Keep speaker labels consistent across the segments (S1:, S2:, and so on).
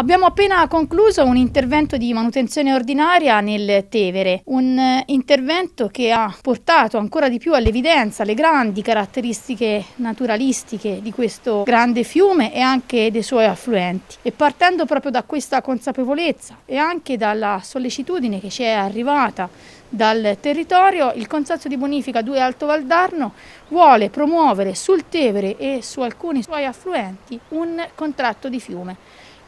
S1: Abbiamo appena concluso un intervento di manutenzione ordinaria nel Tevere, un eh, intervento che ha portato ancora di più all'evidenza le grandi caratteristiche naturalistiche di questo grande fiume e anche dei suoi affluenti. E partendo proprio da questa consapevolezza e anche dalla sollecitudine che ci è arrivata dal territorio, il Consorzio di Bonifica 2 Alto Valdarno vuole promuovere sul Tevere e su alcuni suoi affluenti un contratto di fiume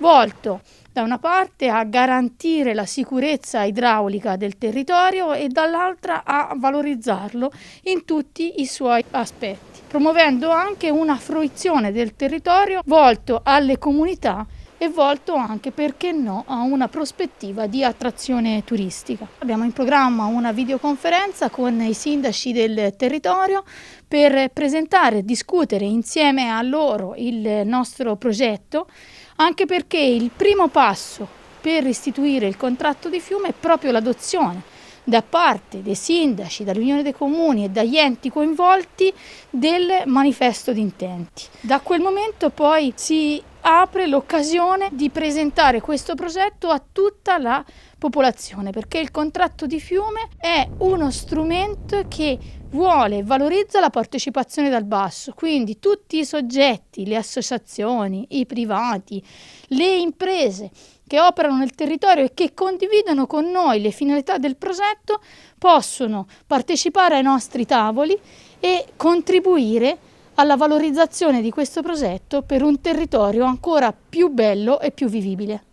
S1: volto da una parte a garantire la sicurezza idraulica del territorio e dall'altra a valorizzarlo in tutti i suoi aspetti, promuovendo anche una fruizione del territorio volto alle comunità e volto anche, perché no, a una prospettiva di attrazione turistica. Abbiamo in programma una videoconferenza con i sindaci del territorio per presentare e discutere insieme a loro il nostro progetto, anche perché il primo passo per istituire il contratto di fiume è proprio l'adozione da parte dei sindaci, dall'Unione dei Comuni e dagli enti coinvolti del manifesto di intenti. Da quel momento poi si apre l'occasione di presentare questo progetto a tutta la popolazione perché il contratto di fiume è uno strumento che vuole e valorizza la partecipazione dal basso, quindi tutti i soggetti, le associazioni, i privati, le imprese che operano nel territorio e che condividono con noi le finalità del progetto possono partecipare ai nostri tavoli e contribuire alla valorizzazione di questo progetto per un territorio ancora più bello e più vivibile.